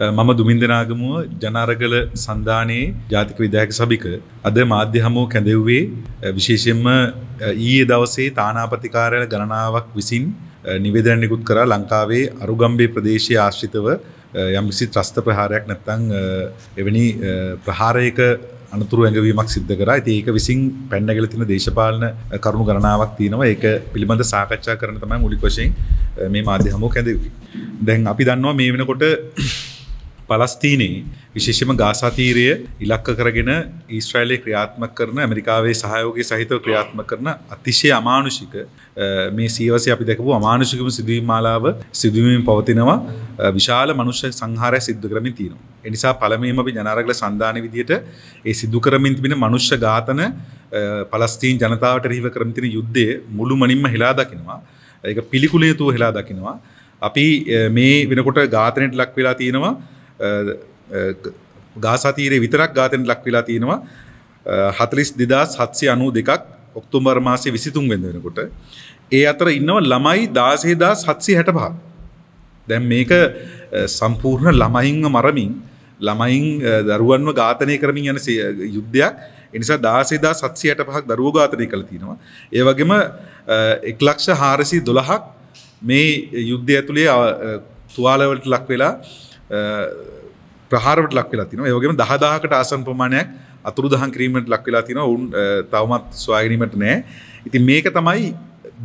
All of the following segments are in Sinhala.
මම දුමින්දනාගමුව ජනාරගල සන්ධානයේ ජාතික විදායක සභික අද මාධ්‍ය හමුව කැඳෙව්වේ විශේෂයෙන්ම ඊයේ දවසේ තානාපතිකාරය ගණනාවක් විසින් නිවේදනයකුත් කරා ලංකාවේ අරුගම්බේ ප්‍රදේශයේ ආශ්‍රිතව යම්කිසි ත්‍රස්ත ප්‍රහාරයක් නැත්තං එවැනි ප්‍රහාරයක අනතුරු ඇඟවීමක් සිද්ධ කරා. ඉතින් ඒක විසින් පැන්නගල තියෙන දේශපාලන කරුණු ගණනාවක් තියෙනවා. ඒක පිළිබඳ සාකච්ඡා කරන තමයි මූලික වශයෙන් මේ මාධ්‍ය හමුව කැඳෙව්වේ. දැන් අපි දන්නවා මේ වෙනකොට පලස්තීනයේ විශේෂම ගාසාතීරය ඉලක්ක කරගෙන ඊස්ට්‍රයිලය ක්‍රියාත්ම කරන ඇමරිකාවේ සහයෝගේ සහිතව ක්‍රියාත්ම කරන අතිශය අමානුෂික මේ සීවස අපි දැකපු අමානුෂිකම සිදුවීම් මාලාව සිදුවීම පවතිනවා විශාල මනුෂ්‍ය සංහාරය සිද්ධ කරමින් තියෙනවා. එනිසා පළමේම අපි ජනාරගල සන්ධාන විදියට ඒ සිදු කරමින් තිබෙන මනුෂ්‍ය ඝාතන පලස්තීන් ජනතාවට රීව කරමින් තියෙන යුද්ධයේ මුළුමනින්ම හෙලා දකිනවා. ඒක පිළිකුලේතුව හෙලා දකිනවා. අපි මේ වෙනකොට ඝාතනයට ලක් වෙලා තියෙනවා ගාසතීරේ විතරක් ගාතෙන් ලක් වෙලා තියෙනවා හතලිස් දෙදස් හත්සේ අනු දෙකක් ඔක්තුම්බර් මාසේ විසිතුන් වෙන වෙනකොට ඒ අතර ඉන්නව ළමයි දාසේදා සත්සේ හැට පහ දැම් මේක සම්පූර්ණ ළමයිං මරමින් ළමයින් දරුවන්ව ඝාතනය කරමින් යන යුද්ධයක් එනිසා දාසේදා සත්සියට පහක් දරුව ඝාතනය කළ තියෙනවා ඒවගේම එක්ලක්ෂ හාරසි දොළහක් මේ යුද්ධය ඇතුළේ තුවාලවලට ලක් වෙලා ප්‍රහාරට ලක්වෙලා තින යෝගම දහදාහකට ආසන් ප්‍රමාණයක් අතුරු දහන් කිරීමට ලක්වෙලා තින ඔවුන් තවමත් ස්වාගරීමට නෑ ඉති මේක තමයි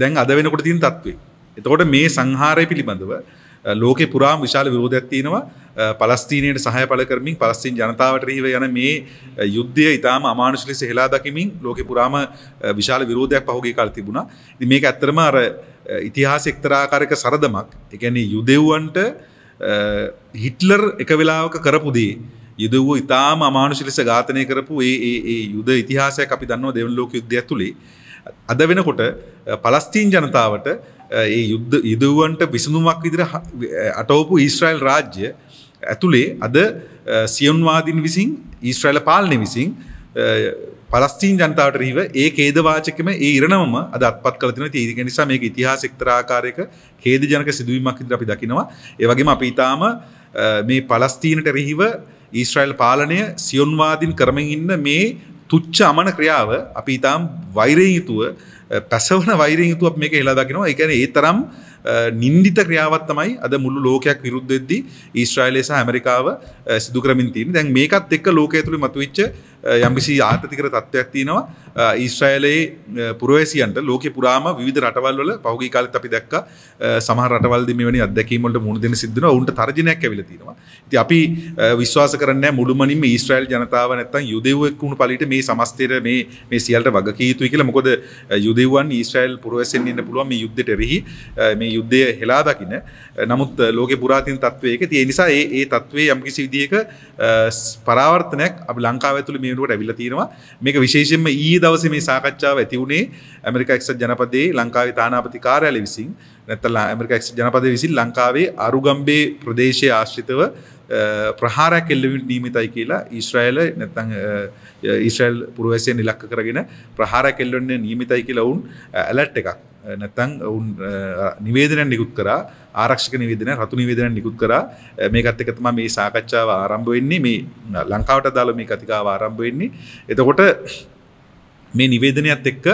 දැන් අද වෙනකොට තින් තත්වේ. එතකොට මේ සංහාරය පිළිබඳව ලෝක පුරාම විශාල විරෝධයක් තියෙනවා පලස්තීනයට සහය පල කරමින් පලස්තිීන් ජනතාවට රීව යන මේ යුද්ධය ඉතාම අමානුශලි සහෙලා දකිමින් ලෝක පුරාම විශාල විරෝධයක් පහුගේ කල් තිබුණා මේක ඇත්තරම අර ඉතිහාස එක්තරාකාරක සරදමක් එකැන යුදෙව්වන්ට හිට්ලර් එක වෙලාවක කරපුදේ යුද වූ ඉතාම අමානුශිලෙස ඝාතනය කරපු ඒ යුද ඉතිහාසයක් අපි දන්නවා දෙවන් ලෝක යුද්ධය ඇතුළේ අද වෙනකොට පලස්තීන් ජනතාවට ඒ යුද්ධ යුදවන්ට විසඳුමක් විදිර අටවපු ඊස්ට්‍රයිල් රාජ්‍ය ඇතුළේ අද සියන්වාදින් විසින් ඊස්ට්‍රයිල පාලනය විසින් පලස්තීන් ජනතාවට රීව ඒ කේදවාචකම ඒ ඉරනවම අද අත්පත් කලතින තියක නිසා මේ ඉතිහාස එක්තරාකාරයක කේද ජනක සිදුවීමක් ඉදිර අපි දකිනවා ඒවගේම අපි ඉතාම මේ පලස්තීනට රිහිව ඊස්ට්‍රයිල් පාලනය සියොන්වාදින් කරමින් ඉන්න මේ තුච්ච අමන ක්‍රියාව අපි ඉතාම් වෛරයුතුව පැසවන වෛරයුතුව මේක හෙලා දකිනවා එකන ඒ තරම් නින්දිත ක්‍රියාවත් තමයි අද මුළු ලෝකයක් විරුද්ධෙද්දී ඊස්ට්‍රයිලේ සහ ඇමරිකාව සිදුකරමින් තින් දැන් මේකත් එක්ක ලෝකය තුළ මතුවිච්ච යම්කිසි ආතතිකර තත්ත්වයක් තියෙනවා ඊස්ට්‍රයිලයේ පුරවේසියන්ට ලෝක පුරාම විධ රටවල්ල පහුගේ කාලත් අපි දක් සහ රටවල් මෙවැනි අදැකීමට මුණදන සිදන උන්ට තර්ජනයක් ඇවිලතිනවා ති අපි විශ්වාස කරන්න මුළුමනින් ඊස්ට්‍රයිල් ජනතාව නැත්තන් යුදෙව්ක්කුණු පලිට මේ සමස්තේර මේ සියල්ට වගකීතුයි කියලා මොකොද යුදෙවන් ඊස්ට්‍රයිල් පුරවසෙන් ඉන්න පුළුවන් මේ යුද්ධට එරෙහි මේ යුද්ධය හෙලා දකින නමුත් ලෝක පුරාතින් තත්වයක තිය නිසා ඒ තත්වේ යම්කිසි විදික පරාවර්තනයක් අප ලංකාව ඇතුළ නියුවට ඇවිල්ල තියෙනවා මේක විශේෂෙන්ම ඊ දවස මේ සාකච්ඡාව ඇති වුණේ ඇමරික එක්සත් ජනපදේ ලංකාවේ තානාපති කාරයාල විසින් නැත්තලා ඇමරික එක්සත් ජනපදේ විසින් ලංකාවේ අරුගම්බේ ප්‍රදේශය ආශ්‍රිතව ප්‍රහාරයක් එල්ලවි නීමිතයි කියලා ඊශ්‍රායල නැත්තං ඊශ්‍රයිල් පුරවැසයෙන් ඉලක්ක කරගෙන ප්‍රහාරයක් එල්ලන්න නියමිතයි කියලා ඔවුන් ඇලට් එකක් නැතන් ඔවුන් නිවේදනයක් නිකුත් කර ආරක්ෂක නිවේදන රතු නිවේදනයක් නිකුත් කර මේකත් එක තමයි මේ සාකච්ඡාව ආරම්භ වෙන්නේ මේ ලංකාවට දාලා මේ කතිකාව ආරම්භ වෙන්නේ එතකොට මේ නිවේදනයත් එක්ක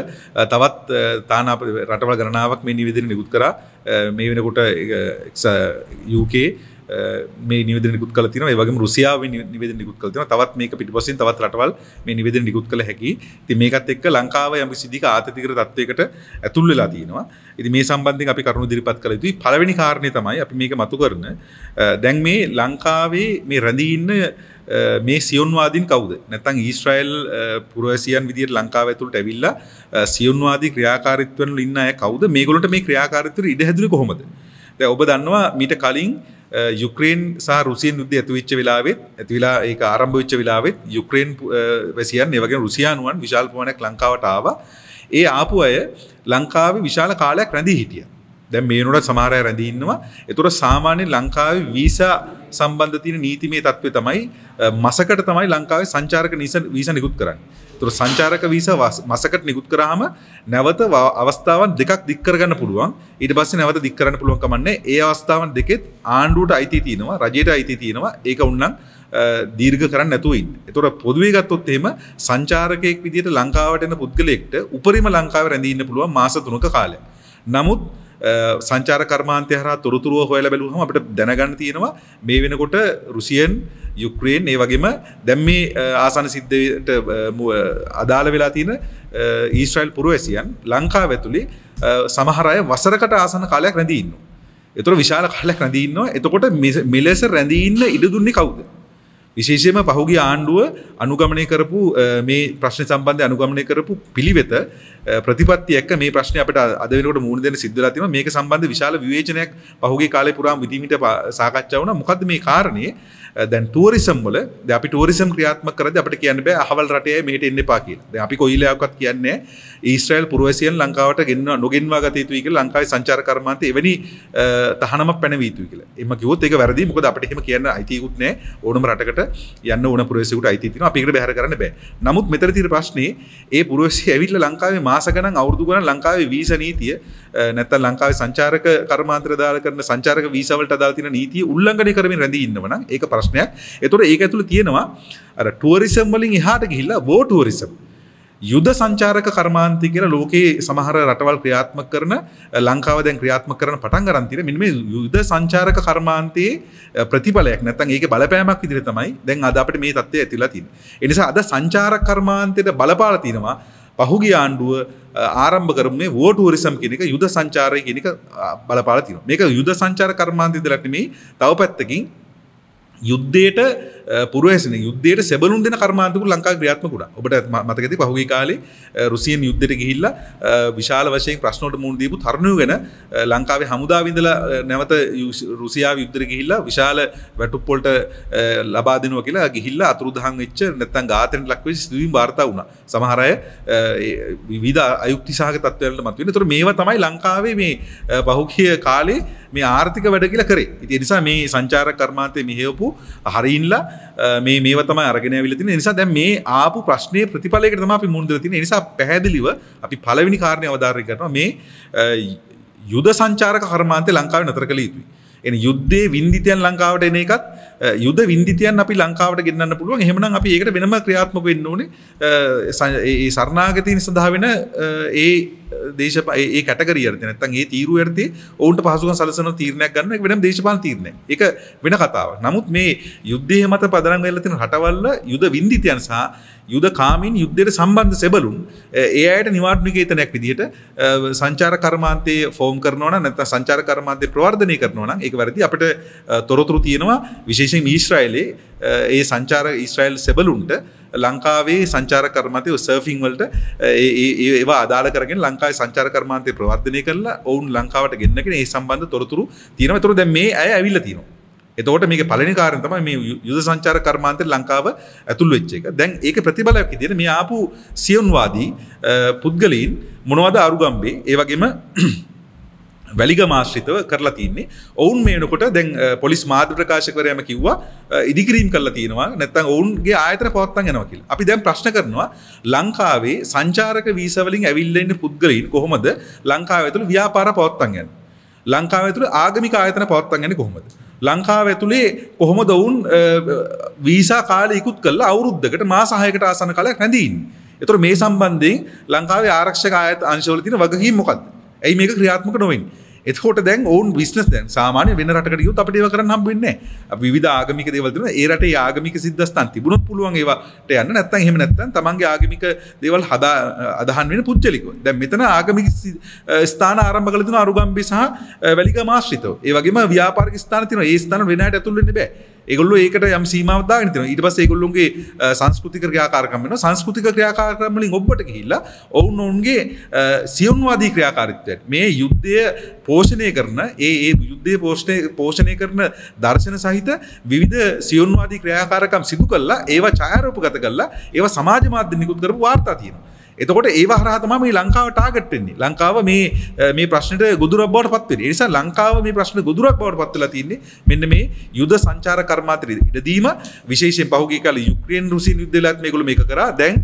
තවත් තාන රටවල් ගණනාවක් මේ නිවේදන නිකුත් කර මේ වෙනකොට UK මේ නිවද නිකුත් කල තින වගේ රුසියාව නිවද නිකුත් කලතින තවත් මේක පිටිපසින් තවත් රටවල් මේ නිවද නිකුත් කළ හැකි ති මේකත් එක්ක ලංකාව යම සිදික ආතතිකර තත්වයකට ඇතුල් වෙලා තියෙනවා ඉති මේ සම්බන්ධින් අපි කරුණු දිරිපත් කළ යුතුයි පලවෙනි කාරණය තමයි අපි මේක මතු කරන දැන් මේ ලංකාවේ මේ රැඳීන්න මේ සියුන්වාදීන් කවුද නැතන් ඊස්ට්‍රයිල් පුරවසියන් විදිර ලංකාව ඇතුළට ඇවිල්ල සියුන්වාදී ක්‍රියාකාරිත්වන ඉන්න කවුද මේගොලට මේ ක්‍රියාකාරිතර ඉඩහැදිලි කොහොමද ඔබ දන්නවා මීට කලින් යුක්‍රේන් සහ රුසියන් යුද්ධය ඇතිවෙච්ච වෙලාවෙත් ඇතිවිලා ඒක ආරම්භ වෙච්ච වෙලාවෙත් යුක්‍රේන් වැසියන් ඒ වගේම රුසියානුවන් විශාල ප්‍රමාණයක් ලංකාවට ආවා. ඒ ආපු අය ලංකාවේ විශාල කාලයක් රැඳී හිටියා. දැ මේනුට සමාරය රැඳඉන්නවා එතුර සාමාන්‍ය ලංකාව වීසා සම්බන්ධ තින නීතිමේ තත්ත්වය තමයි මසකට තමයි ලංකාවේ සංචාරක නිස වීස නිකුත් කරන්න තුර සංචාරක වීස මසකට නිකුත් කරහම නැවත අවස්ථාවන් දෙකක් දික්කරගන්න පුළුවන් ඉට පස්ස නැවත දික්කරන්න පුළුවන් කමන්නේ ඒ අවස්ථාවන් දෙකෙත් ආණ්ඩුවට අයිති තියෙනවා රජයට අයිති තියෙනවා ඒක උන්නන් දීර්ග කරන්න නැතුවයින් එතොට පොදුවේ ගත්තොත් එෙම සංචාරකයෙක් විදිට ලංකාවට එන පුද්ගලෙක්ට උපරිම ලංකාව රැඳන්න පුළුව මාසතුනක කාලය. නමුත් සංචාර කර්මාන්තය හර තොරතුරුව හොයල බැලුහම අපට දැනගන්න තියෙනවා මේ වෙනකොට රුසියන් යුක්්‍රයෙන් ඒ වගේම දැම් මේ ආසන සිද්ධට අදාළ වෙලා තියෙන ඊස්ට්‍රයිල් පුරු ඇසියන් ලංකා වැතුලි සමහරය වසරකට ආසන කාලයක් රැඳීන්න. එතුර විශාල කාලයක් රැඳීන්නවා එතකොට මෙලෙස රැඳීන්න ඉඩ දුන්නේ කවුද. විශේෂයම පහුගේ ආණ්ඩුව අනුගමනය කරපු මේ ප්‍රශ්න සම්බන්ධය අනුගමනය කරපු පිළිවෙත ප්‍රතිපත්තියක් මේ ප්‍රශ්න අපට අදවට මුණ දෙන සිද්ධලතිම මේක සම්බන්ධ විශාල විවේචනයක් පහුගේ කාලය පුරාම් විදීමට සාකච්ඡා වන මොකද මේ කාරණය දැන් ටූරිසම් වල අපි ටූරිසම් ක්‍රියාත්ම කරද අපට කියන්න බෑ අහවල් රටය මෙහට එන්න පාකි අපි කොයිලයක්ත් කියන්නේ ඊස්ට්‍රයිල් පුරුවසියන් ලංකාවට ගන්න නොගෙන්වා ගතයතුක ලංකායි සංචාර කරමාන්තය එවැනි තහනම පැනවීතු කියල එම කිවොත් එක වැරදි මොකද අපට හෙම කියන්න අයිතිකුත්නෑ ඕනම රටකට යන්න ඕන පුරවසකුට අයිතින අපිට බැහර කරන්න බෑ නමුත් මෙතර තිර ප්‍රශ්නේ ඒ පුරුවසි ඇවිල්ල ලංකාවේ මාසගන අවුරදු ගන ලංකාවේ වීස නීතිය නැත ලංකාවේ සංචාරක කර්මාන්ත්‍ර දාල කරන සංචාරක වීසවලට දාතින නීතිය උල්ලංගනය කරමින් රැඳ ඉන්නවන ඒ ප්‍රශ්නයක් එතුොට ඒක ඇතුළ තියෙනවා ටුවරිසම් වලින් එහාට ගිහිල්ලා බෝටුවරිසම් යුද සංචාරක කර්මාන්තය කියෙන ලෝකයේ සමහර රටවල් ක්‍රියාත්ම කරන ලංකාව දැන් ක්‍රියාත්ම කරන පටන් ගරන්තිර මෙම යුද සංචාරක කර්මාන්තයේ ප්‍රතිඵලයක් නැතන් ඒක බලපෑමක් ඉදිරි තමයි දැන් අදපට මේ තත්වය ඇතිලා තින්. එනිසා අද සංචාර කර්මාන්තයට බලපාල තියෙනවා පහුගේ ආණ්ඩුව ආරම්භ කරමේ වෝටූරිසම් කෙනෙක යුද සංචාරය කෙනෙක බලපාල තින මේක යුද සංචාර කර්මාන්තය දලටනේ තව පැත්තකින් යුද්ධයට පුරවැසින යුද්ධයට සැබලුන් දෙන කර්මාන්තකු ලංකා ක්‍රියාත්මකුඩා ඔබට මතකති පහුගේ කාලේ රුසියන් යුද්ධයට ගිහිල්ල විශාල වශයෙන් ප්‍රශ්නෝට මුන් දීපු තරුණු ගැන ලංකාවේ හමුදාවිඳල නැවත රුසියා යුද්ධර ගිහිල්ලා විශාල වැටුපොල්ට ලබාදනුව කියලා ගිහිල්ලා අතුරුදහන් වෙච්ච නැත්තන් ගාතන ලක්වේ සිදුවීම් වාර්තා වුණ සමහරය විවිධ අයුක්තිසාහ තත්වලට මත්වෙන තුර මේවා තමයි ලංකාවේ මේ පහුකිය කාලේ මේ ආර්ථික වැඩ කියලා කරේ ඉති නිසා මේ සංචාර කර්මාන්තය මෙහෙවපු හරින්ලා මේ මේ තම අරගෙන විලතින නිසා දැ මේ ආපු ප්‍රශ්නය ප්‍රතිඵලයකට තම අපි මුන්දර තින නිසා පැහැදිලිව අපි පලවිනි කාරණය අවධාරය කරන මේ යුද සංචාරක කර්මාන්තය ලංකාව නතර කළ යුතුයි එ යුද්ධේ වින්දිතයන් ලංකාවට එන එකත් යුද වින්දිතයන් අපි ලංකාවට ගන්න පුළුවන් හෙමන අපි ඒකට වෙනම ක්‍රියාත්මක වෙන්න ඕනේ සරණාගතයන් සඳහා වෙන ඒ දේශපඒ කටකරියට නැතන් ඒ තීරු ඇති ඔවුන්ට පහසුව සලසන තීරණයක් ගන්න වෙන දේශපාල තීරණය එක වෙන කතාව නමුත් මේ යුද්ධය මත පදරන් වෙලතින හටවල්ල යුද වින්දිතයන් සහ යුද කාමින් යුද්ධයට සම්බන්ධ සැබලුම් ඒ අයට නිවාර්මිකේතනයක් විදිහට සංචාර කර්මාන්තය ෆෝම් කරනවන නැත සංචාර කර්මාන්තය ප්‍රවර්ධනය කරනවන ඒ ඒක වැරදි අපට තොරතුරු තියෙනවා විශේෂෙන් ඊශ්‍රයිලේ ඒ සංචාර ඊස්ට්‍රයිල් සෙබලුන්ට ලංකාවේ සංචාර කරමතය සර්ෆිංවලට ඒවා අදාළ කරගෙන ලංකායි සංචාර කර්මාන්තය ප්‍රවර්ධනය කරලා ඔවුන් ලංකාවට ගෙන්න්නගෙන ඒ සම්බන්ධ තොරතුරු තියෙන තුර දැ මේ ඇය ඇවිල්ල තියෙනවා එතවට මේක පලනි කාරතම මේ යුද සංචාර කර්මාන්තය ලංකාව ඇතුල් වෙච්ච එක දැන් ඒක ප්‍රතිබලයක් ඉදිර මේ ආපු සියුන්වාදී පුද්ගලීන් මොනවද අරුගම්බේ ඒවගේම වැලිග මාශ්‍රිතව කරලා තින්නේ ඔවුන් මේනකොට දැන් පොලිස් මාධ්‍ය ප්‍රකාශකරයම කිව්වා ඉදිකිරීම් කරලා තියෙනවා නැත්තම් ඔවුන්ගේ ආයතන පවත්තන් යනවා කියලා. අපි දැන් ප්‍රශ්න කරනවා ලංකාවේ සංචාරක වීසා වලින් ඇවිල්ලා ඉන්න පුද්ගලයින් කොහොමද ලංකාව ඇතුළේ ව්‍යාපාර පවත්තන් යන්නේ? ලංකාව ඇතුළේ ආගමික ආයතන පවත්තන් යන්නේ කොහොමද? ලංකාව ඇතුළේ කොහොමද ඔවුන් වීසා කාලය ඉක්ුත් කරලා අවුරුද්දකට මාස 6කට ආසන්න කාලයක් රැඳී ඉන්නේ? ඒතර මේ සම්බන්ධයෙන් ලංකාවේ ආරක්ෂක ආයතන අංශවල තියෙන වගකීම් මොකක්ද? ඇයි මේක ක්‍රියාත්මක නොවෙන්නේ? එතකොට දැන් ඔවුන් විශ්නස් දැන් සාමාන්‍ය වෙන රටකට යුත් අපිට ඒව කරන්න හම්බ වෙන්නේ නැහැ. විවිධ ආගමික දේවල් දෙනවා. ඒ රටේ ආගමික සිද්ධාස්තන් තිබුණොත් පුළුවන් ඒවට යන්න නැත්නම් එහෙම නැත්නම් තමන්ගේ ආගමික දේවල් හදා අදහන් වෙන පුජ්‍යලිකව. දැන් මෙතන ආගමික ස්ථාන ආරම්භ කළ දෙනවා අරුගම්බි සහ වැලිගම ආශ්‍රිතව. ඒ වගේම ව්‍යාපාරික ස්ථාන තියෙනවා. ඒ ස්ථාන වෙන අයට ඇතුල් වෙන්න බෑ. ඒගොල්ල ඒකට යම් සීමාවදාගෙන තියෙනවා ඊට පස්සේ ඒගොල්ලොන්ගේ සංස්කෘතික ක්‍රියාකාරකම් වෙනවා සංස්කෘතික ක්‍රියාකාරකම් වලින් ඔබට ගිහිල්ලා ඔවුන් ඔවුන්ගේ සියුම්වාදී ක්‍රියාකාරීත්වයට මේ යුද්ධය පෝෂණය කරන ඒ ඒ යුද්ධය පෝෂණය පෝෂණය කරන දර්ශන සහිත විවිධ සියුම්වාදී ක්‍රියාකාරකම් සිදු කළා ඒවා ඡායාරූපගත කළා ඒවා සමාජ මාධ්‍ය නිකුත් කරපු වාර්තා තියෙනවා එතකොට ඒ හරහතම මේ ලංකාව ටාගට්ටෙන්නේ ලංකාව මේ මේ ප්‍රශ්නට ගුදුරක් බවට පත්වේ නිසා ලංකාව මේ ප්‍රශ්න ගුදුරක් බවට පත්වලා තින්නේ මෙන්න මේ යුද සංචාර කර්මාතරය ඉඩදීම විශේෂෙන් පහුගේ කාල යුක්්‍රයෙන් රුසි යුද්ධලත් මේකුල මේ කරා දැන්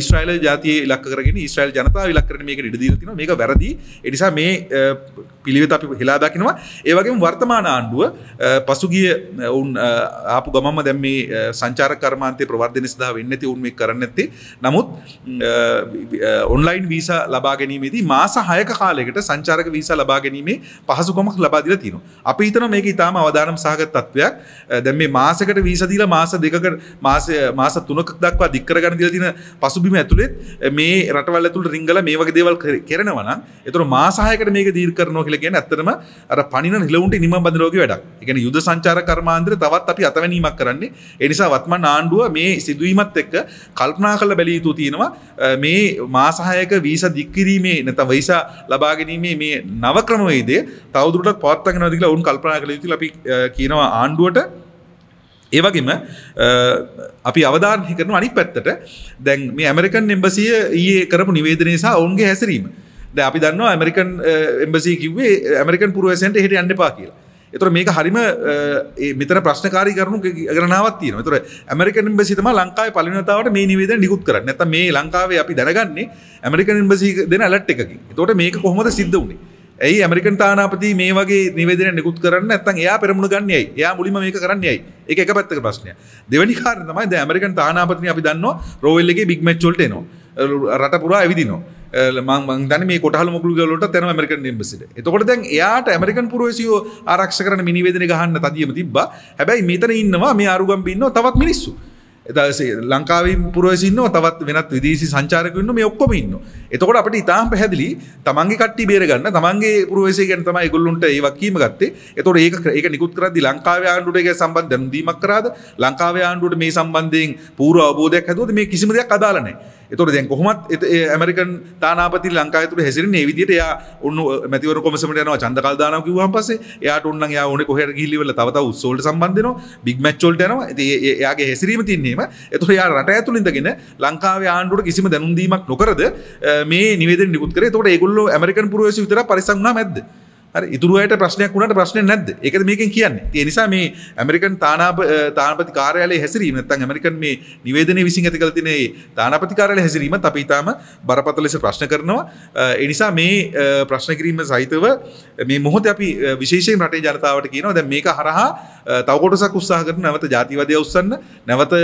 ඉස්්‍රයිල ජාතිය ලක්කරගෙන ස්්‍රයිල් ජනතාව ලක්කරන මේක ඉඩදී තින මේක වැරදි එනිසා මේ පිළිවෙත අපි හෙලා දකිනවා ඒවගේ වර්තමාන ආණ්ඩුව පසුගිය ඔවුන් ආපු ගමම දැම් මේ සංචාර කර්මාන්තය ප්‍රවර්ධන සදා වෙන්නති උන්ම කරන්න ඇත්තේ නමුත් ඔන්ලයින් වීස ලබා ගැනීමේදී මාස හයක කාලෙකට සංචාරක වීස ලබා ගැනීමේ පහසුකොමක් ලබාදිල තියෙන අපි හිතන මේක ඉතාම අවධානම් සාගත් තත්වයක් දැම් මේ මාසකට වීසදීල මාස දෙකට මාස මාස තුනක් දක්වා දික්කරගන්න දිල තින පසුබිම ඇතුළෙත් මේ රටවල්ලතුළ රිංගල මේ වගේ දේවල් කරනවන එතුර මාසාහයකට මේක දීර් කරනවා කියල කියලා කියන ඇත්තටම අර පණින නිලවුන්ට නිම බඳරෝගේ වැඩක්. ඒ කියන්නේ යුද සංචාර කර්මාන්තර තවත් අපි අතවැණීමක් කරන්නේ. ඒ නිසා වත්මන් ආණ්ඩුව මේ සිදුවීමත් එක්ක කල්පනා කරලා බැලිය යුතු තියෙනවා මේ මාස 6ක වීසා දික් කිරීමේ නැත්නම් වීසා ලබා ගැනීමේ මේ නව ක්‍රමවේදය තවදුරටත් පවත්වා ගන්නවද කියලා වුන් කල්පනා කළ යුතුයි අපි කියනවා ආණ්ඩුවට ඒවගේම අපි අවධානය කරන අනි පැත්තට දැන් මේ ඇමරිකන් එම්බසිය ඒ කරපු නිවේදනය සහ ඔවුන්ගේ හැසිරීම අපි දන්න ඇමරිකන් එම්බසි කිවේ ඇමරිකන් පුරුවසන්ට හිට අන්නපා කියලා එතුර මේක හරිම මෙතන ප්‍රශ්නකාරි කරනු ගරනාවත් තියෙන තුර ඇමරිකන් එම්බසිතම ලංකායි පලිනතාවට මේ නිවේද නිකුත් කර නැත මේ ලංකාවේ අපි දැනගන්නේ ඇමරිකන් එම්බසි දෙන ඇලට් එකකින් තොට මේක කොහොමද සිද්ධ වුණේ ඇයි ඇමරිකන් තානාපති මේ වගේ නිවේදන නිකුත් කරන්න ඇත්තන් එයා පෙරමුණ ගන්නයයි එයා මුලිම මේක කරන්නයයි එක එක පැත්තක ප්‍රශ්නය දෙවැනි කාරණ තමයි ඇමරිකන් තානාපතින අපි දන්න රෝල්ලගේ බික්මච්චොල්ට නවා රට පුරා ඇවිදිනවා මන්දන මේ කොටහල මුගලට තැන මරිකන් නිම්බසිට එතකොට දැන් එයාට ඇමරිකන් පුරුවසියෝ ආරක්ෂ කරන මිනිවේදන ගහන්න තදියම තිබ හැබැයි මෙතන ඉන්නවා මේ අරුගම් ඉන්න තවත් මිනිස්සු එදසේ ලංකාවේ පුරුවසින්න තවත් වෙනත් විදේසි සංචාරකන්න මේ ඔක්කොම ඉන්න එතකොට අපට ඉතාම් පැහැදිලි තමන්ගේ කට්ටි බේරගන්න තමන්ගේ පුරුවසේ ගැන තමයි ගොල්ලුන්ට ඒ වක්කීම ගත්තේ එතොට ඒක ඒක නිකුත් කරදි ලංකාව ආණ්ඩුටක සම්බන්ධ දැන්දීමක් කරාද ලංකාව ආණ්ඩුවට මේ සම්බන්ධයෙන් පූර අවබෝධයක් හැදුවද මේ කිසිමදයක් අදාලනෑ එතොට දැන් කොහොමත් ඇමරිකන් තානාපති ලංකාතුර හැසිර නේවිදිට යා ඔන්න මැතිවර කොමසමට යනවා චන්ද කල්දාන කිවවාන් පසේ යාට ඔන්න යා ඕන කොහර ගිල්ලිවල තවත උත්සෝල්ට සම්බන්ධන බික් මච්චෝල්ට යනවා ඒයාගේ හැසිරීම තින්නේම එතුර යා රට ඇතුළින්දගෙන ලංකාව ආණ්ඩුවට කිසිම දැනුන්දීමක් නොකරද මේ නිවද නිකුත්කර තොට ඒගොල්ල ඇමරිකන් පුරුවශ විතර පරිසක්නා මැද ඉතුරුවට ප්‍රශ්නයක් වුණට ප්‍රශ්නය නැද එක මේකින් කියන්න එනිසා මේ ඇමරිකන් තානාප තානපති කාරයාලය හැසිරීම තන් ඇමරිකන් මේ නිවේදනය විසින් ඇති කලතිනේ තානපතිකාරල හැසිරීම අප ඉතාම බරපත ලෙස ප්‍රශ්න කරනවා එනිසා මේ ප්‍රශ්න කිරීම සහිතව මේ මොහොත අපි විශේෂෙන් රටේ ජනතාවට කියනවා දැ මේක හරහා තවකොටසක් උත්සාහ කරන නැවත ජාතිවදය උත්සන්න නැවත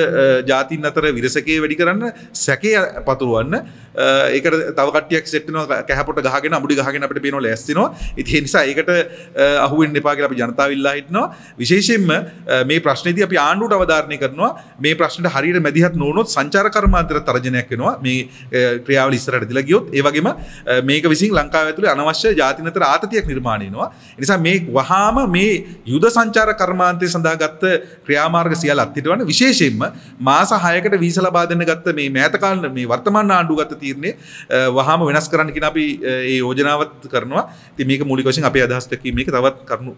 ජාතින් අතර විරසකය වැඩි කරන්න සැකය පතුරුවන්න ඒක තවකටයක් සෙට්න කැහපට ගහගෙන අමුඩි ගහගෙන අපට පේනො ලැස්තිනවා ඉතිනිසා නිසා ඒකට අහුවෙන් එපාගේ අපි ජනතාවල්ලා හිටනවා විශේෂෙන්ම මේ ප්‍රශ්නති අපි ආණ්ඩුට අවධාරණය කරනවා මේ ප්‍රශ්නට හරියට මැදිහත් නොනොත් සංචාර කර්මාන්තර තරජනයක් වෙනවා මේ ක්‍රියාවල ඉස්සරට දිලා ගියොත් ඒ වගේම මේක විසින් ලංකාව ඇතුළේ අනවශ්‍ය ජාතිනතර ආතතියක් නිර්මාණය වෙනවා නිසා මේ වහාම මේ යුද සංචාර කර්මාන්තය සඳහා ගත්ත ක්‍රියාමාර්ග සියල්ල අත්හිටවන විශේෂයෙන්ම මාස 6කට වීස ලබා දෙන්න ගත්ත මේ මෑත කාලන මේ වර්තමාන ආණ්ඩුව ගත තීරණය වහාම වෙනස් කරන්න කියන අපි ඒ යෝජනාවත් කරනවා ඉතින් මේක මූලික වශයෙන් විසින් අප අදහස් දැකීම මේක තවත් කරුණු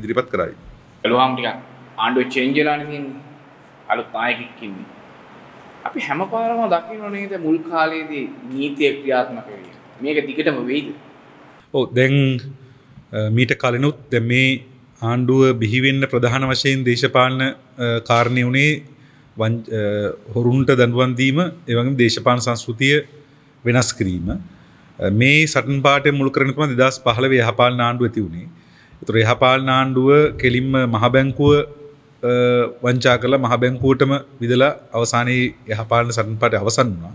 ඉදිරිපත් කරයි. කළුවාම් ටිකක් ආණ්ඩුව චේන්ජලානකින් අලුත් නායකෙක් ඉන්නේ. අපි හැම පාරම දකින්න නේද මුල් කාලයේදී නීතිය ක්‍රියාත්මක වෙන්නේ. මේක දිගටම වෙයිද? ඔව් දැන් මීට කලිනුත් දැන් මේ ආණ්ඩුව බිහිවෙන්න ප්‍රධාන වශයෙන් දේශපාලන කාරණය වුණේ හොරුන්ට දඩුවන්දීම එවගේ දේශපාන සංස්කෘතිය වෙනස් කිරීම. මේ සටන් පාට මුල්කරනකම දෙදස් පහලව යහපාල නාණ්ඩුව ඇති වුණේ තුර යහපාල නාණ්ඩුව කෙලින්ම මහබැංකුව වංචා කළ මහබැංකුවටම විදලා අවසානයේ යහපාලන සටන් පාට අවසන් වුණා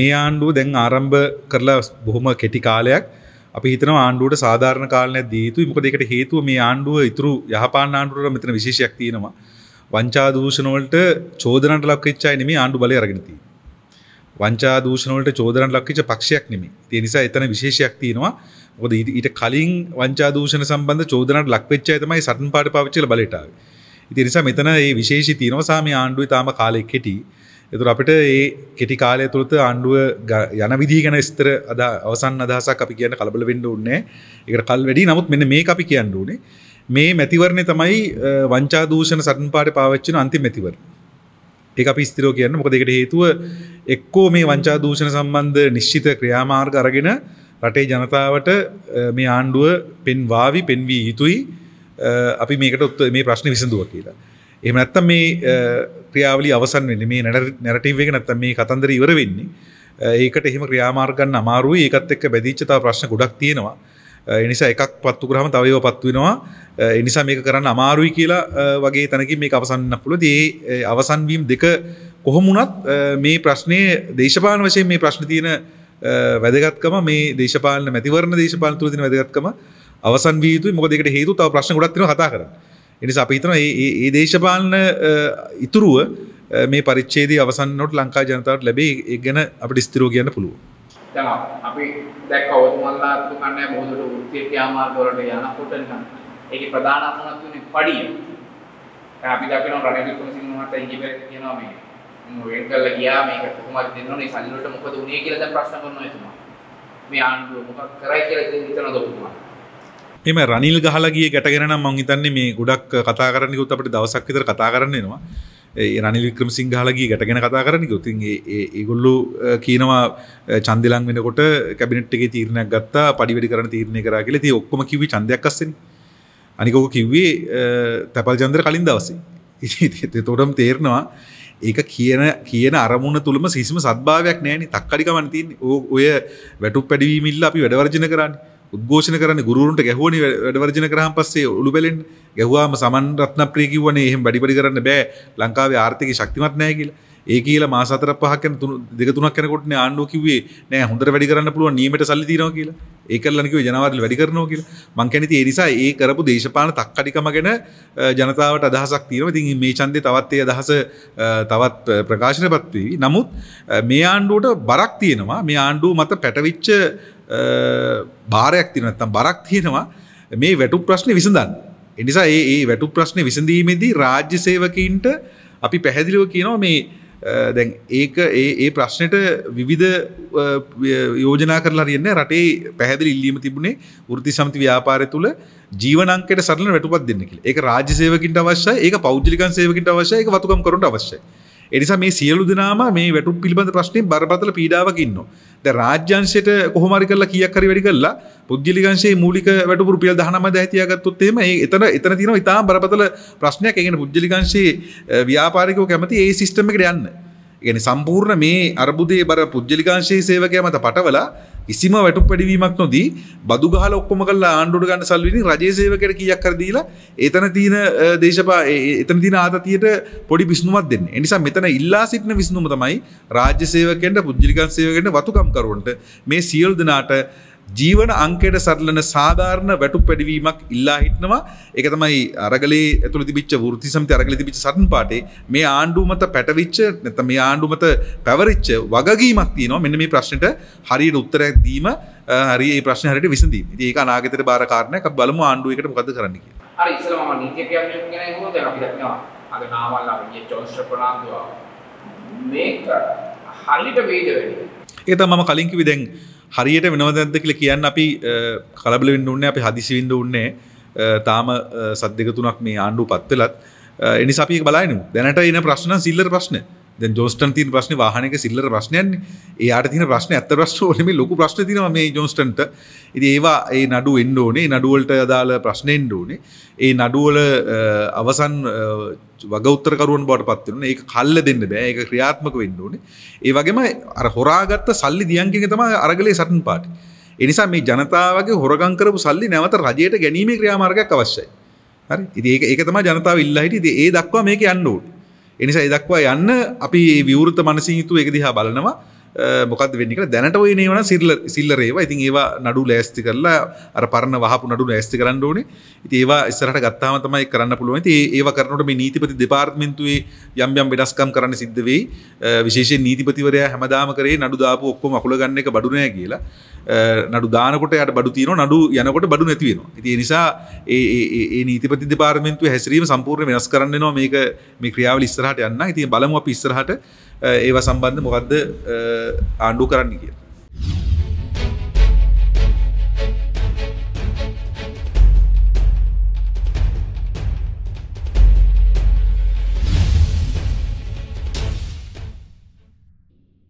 මේ ආණ්ඩුව දැන් ආරම්භ කරලා බොහොම කෙටි කාලයක් අපි හිතන ආණ්ඩුවට සාධාරණ කාලනය දීතු මක දෙකට හේතුව මේ ආණ්ඩුව ඉතුරු යහපාන ආණ්ඩුවට මෙතන විශේෂයක් තියෙනවා වංචා දූෂණවලට චෝදනට ලක්විච්චායි නෙමේ ආණ්ඩු බලය අරගෙන තියෙන්නේ වංචා දූෂණවලට චෝදරන් ලක්කිච පක්ෂයක් නෙමේ තිය නිසා එතන විශේෂයක් තියෙනවා ඔොද ඊට කලින් වංචා දූෂණ සම්බන්ධ චෝදනට ලක්වෙච්චා තමයි සටන් පාට පවිච්චල බලටාව ඉති නිසා මෙතන ඒ විශේෂ තියෙනවා සාම ආණ්ඩුව තාම කාලෙක් කෙටි එතුර අපිට ඒ කෙටි කාලය තුළත ආණ්ඩුව යන විදි ගැන ස්තර අද අවසන් අදහසක් අපි කියන්න කලබල වෙන්න ඕන්නේ එකට කල් වැඩි නමුත් මෙන්න මේ අපි කියන්න ඕනේ මේ මැතිවරණය තමයි වංචා දූෂණ සටන් පාට පාවච්චන අන්ති මැතිවරණ ඒ අපි ස්තරෝ කියන්න මොක දෙකට හේතුව එක්කෝ මේ වංචා දූෂණ සම්බන්ධ නිශ්චිත ක්‍රියාමාර්ග අරගෙන රටේ ජනතාවට මේ ආණ්ඩුව පෙන්වාවි පෙන්වී යුතුයි අපි මේකට ඔත් මේ ප්‍රශ්න විසඳුව කියලා. එම නැත්තම් මේ ක්‍රියාවලි අවසන් වෙන්න මේ නැරටීවක නැත්තම් මේ කතන්දර ඉවර වෙන්නේ ඒකට එහෙම ක්‍රියාමාර්ගන්න අමාරුයි ඒකත් එක්ක බැදිච්චතා ප්‍රශ්න ගොඩක් තියෙනවා එනිසා එකක් පත්තු කරහම තවයෝ පත්වෙනවා එනිසා මේක කරන්න අමාරුයි කියලා වගේ තැනකින් මේ අවසන්න පුළ දේ අවසන්වීම් දෙක කොහොමුණත් මේ ප්‍රශ්නය දේශපාන වශයෙන් මේ ප්‍රශ්න තියෙන වැදගත්කම මේ දේශපාලන මැතිවරණ දේශපාල තුළ තින වැදගත්කම අවසන් වීතු මොකදකට හේතු තව ප්‍රශ්න ගොත්තින හතා කර එනිසා අපිතන ඒ දේශපාලන ඉතුරුව මේ පරිච්චේදී අවසන්නොට ලංකා ජනතාවට ලැබේ ගැන අප ස්තරෝ කියන්න පුළුවන් දැන් අපි දැක්ක ඔතුමන්ලා තුකන්නේ බොහෝසට වෘත්තියට යාමාර්ග වලට යනකොට නිකන් ඒකේ ප්‍රධාන අරමුණක් වෙන්නේ පඩිය. දැන් අපි දකිනවා රණවීර වික්‍රමසිංහ මහත්තයා ඉංජිනේරු කියනවා මේ වෙන් කරලා ගියා මේක කොහොමද දෙන්න ඕනේ සල්ලි වලට මොකද උනේ කියලා දැන් ප්‍රශ්න කරනවා එතුමා. මේ ආණ්ඩුව මොකක් කරයි කියලා ඉතින් හිතනද ඔතුමා. එම රනිල් ගහලගේ ගැටගෙන නම් මං හිතන්නේ මේ ගොඩක් කතා කරන්නකුත් අපිට දවසක් විතර කතා කරන්න එනවා. රනි වික්‍රම සිංහලගේ ගැටගෙන කතා කරන ගොතින් ඒගොල්ලු කියනවා චන්දලන් වෙනකොට කැබිනට්ගේ තීරණයක් ගත්තා පඩිවැඩි කරන තීරණය කරා කියල ති ඔක්කොම කිවි චන්දයක්ක්ස්සෙන අනිකොක කිව්වේ තැපල් චන්ද්‍ර කලින් දවසේ තොටම් තේරනවා ඒක කියන කියන අරමුණ තුළම සිසිම සත්භාවයක් නෑන තක්කඩිකමන්තින් ඔය වැටු පැඩිවීමිල්ල අපි වැඩවර්ජන කරන්නේ උද්ඝෝෂණ කරන ගුරුන්ට ගැහුවනි වැඩවර්ජන කරහම් පස්සේ ඔළු බැලෙන් ගැහවාම සමන් රත්න ප්‍රීකිවනේ එහෙම බඩිපඩි කරන්න බෑ ලංකාවේ ආර්ථික ශක්තිමත් නෑ කියලා ඒ කියලා මාසතර පහකන තුන දෙක තුනක් කෙනකොට ආණ්ඩුව කිව්වේ නෑ හොඳට වැඩි කරන්න පුළුවන් නියමයට සල්ලි තියනවා කියලා ඒ කරලා කිව්වේ ජනවාරි වැඩි කරනවා කියලා මං කැනති ඒ නිසා ඒ කරපු දේශපාලන තක්කඩිකම ගැන ජනතාවට අදහසක් තියෙනවා ඉතින් මේ ඡන්දේ තවත් ඒ අදහස තවත් ප්‍රකාශනපත් වෙයි නමුත් මේ ආණ්ඩුවට බරක් තියෙනවා මේ ආණ්ඩුව මත පැටවිච්ච භාරයක් තිනත්තම් බරක් තියෙනවා මේ වැටු ප්‍රශ්න විසඳන්න. එනිසා ඒ වැටු ප්‍රශ්න විසඳීමේදී රාජ්‍ය සේවකීන්ට අපි පැහැදිලිව කියනවා මේ දැන් ඒක ඒ ප්‍රශ්නයට විවිධ යෝජනා කරලා රන්න රටේ පැහැදිලි ඉල්ලීම තිබුණේ ෘති සමති ව්‍යාපාරය තුළ ජීවනන්කට සරල වැටුපත් දෙන්නෙකි ඒ රාජ්‍ය සේවකින්ට අවශ්‍ය ඒ පෞද්ලිකන් සේවකට අවශ්‍යය වතුකම් කරට අවශ්‍යයි එනිසා මේ සියලු දෙනාම මේ වැටුම් පිළිබඳ ප්‍රශ්නේ බරපතල පීඩාවක් ඉන්නවා. දැන් රාජ්‍යංශයට කොහොම හරි කරලා කීයක් හරි වැඩි කරලා පුද්ගලිකංශයේ මූලික වැටුපු රුපියල් 199 තියාගත්තොත් එහෙම ඒ එතන එතන තියෙනවා ඉතාම බරපතල ප්‍රශ්නයක්. ඒ කියන්නේ පුද්ගලිකංශයේ ව්‍යාපාරිකයෝ කැමති ඒ සිස්ටම් එකට යන්න. ගැන සම්පූර්ණ මේ අරබුදේ බර පුද්ජලිකාංශයේ සේවකය මත පටවල කිසිම වැටු පැඩිවීමක් නොදී බදු ගහල ඔක්කොම කල්ලා ආණ්ඩුවට ගන්න සල්විනි රජයේ සේවකයට කීයක් කරදීලා එතන තියෙන දේශපා එතන තියෙන ආතතියට පොඩි විසඳුමක් දෙන්න. ඒ නිසා මෙතන ඉල්ලා සිටින විසඳුම තමයි රාජ්‍ය සේවකයන්ට පුද්ජලිකාංශ සේවකයන්ට වතුකම්කරුවන්ට මේ සියලු දෙනාට ජීවන අංකයට සරලන සාධාරණ වැටු පැඩවීමක් ඉල්ලා හිටනවා එක තමයි අරගලේ ඇතුළ තිබිච් ෘති සමති අරගල තිබිච් සටන් පාටේ මේ ආණ්ඩුව මත පැටවිච්ච නැත මේ ආණ්ඩු මත පැවරිච්ච වගගීමක් තියනවා මෙන්න මේ ප්‍රශ්නට හරියට උත්තරයක් දීම හරි ඒ ප්‍රශ්න හරිට විසඳීම ඒක අනාගතයට බාරකාරණයක් බලමු ආණ්ඩුවකට මොකද කරන්න කියලා හරි ඉස්සෙල්ලාම නීතිය කියන්නේ ගැන හොඳ දැන් අපි දන්නවා අද නාමල් අපි ජෝන්ස්ටර් ප්‍රනාන්දුව මේක හරියට වේද වෙන්නේ ඒක තමයි මම කලින් කිව්වේ දැන් හරියට වෙනවදැද කියල කියන්න අපි කලබල වෙන්න උන්න අපි හදිසිවින්ද උන්නේ තාම සද්‍යක තුනක් මේ ආණ්ඩු පත්වෙලත් එනි සපි බලයින දැනට එන ප්‍රශ්න සිල්ලර ප්‍රශ්න දැ ජෝස්ටන් තින් ප්‍රශ්න වාහනක සිල්ලර ප්‍රශ්නයන් ඒයාට තින ප්‍රශ්න ඇත ප්‍රශ්නම ලොකු ප්‍රශ්න තින මේ ජෝස්ටන්ට ඉති ඒවා ඒ නඩු එන්න ඕනේ නඩුවලට අදාළ ප්‍රශ්නයෙන් ඕනේ ඒ නඩුවල අවසන් වගෞත්තරකරුවන් බවට පත්වෙන ඒ කල්ල දෙන්න බෑ ඒ ක්‍රියාත්මක වෙන්න ඕනේ ඒ වගේම අර හොරාගත්ත සල්ලි දියන්ගෙන් තම අරගලේ සටන් පාටි එනිසා මේ ජනතාවගේ හොරගංකරපු සල්ලි නැවත රජයට ගැනීමේ ක්‍රියාමාර්ගයක් අවශ්‍යයි හරි ඉති ඒක ඒක තම ජනතාව ඉල්ලාහිට ඉති ඒ දක්වා මේක යන්න ඕට එනිසා ඒ දක්වා යන්න අපි විවෘත මනසිහිතු එක දිහා බලනවා මොකද වෙන්නක දැනට ඔය නවන සිල්ල සිල්ලරේවා ඉතින් ඒවා නඩු ලෑස්ති කරලා අර පරණ වහපු නඩු ලෑස්ති කරන්න ඕනේ ඉති ඒවා ඉස්සරට ගත්තාම තමයි කරන්න පුළුවන් ති ඒව කරනට මේ නීතිපති දෙපාර්ත්මෙන්තුවේ යම් යම් වෙනස්කම් කරන්න සිද්ධ වෙයි විශේෂ නීතිපතිවරයා හැමදාම කරේ නඩු දාපු ඔක්කොම අකුල ගන්න එක බඩුනෑ කියලා නඩු දානකොට යට බඩු තියන නඩු යනකොට බඩු නැතිවෙනවා ඉති නිසා ඒ නීතිපති දෙපාර්මෙන්තු හැසිරීම සම්පූර්ණ වෙනස් කරන්නවා මේක මේ ක්‍රියාවල ඉස්සරහට යන්න ඉතින් බලම අප ඉස්සරහට ඒව සම්බන්ධ මොකක්ද ආණ්ඩු කරන්න කිය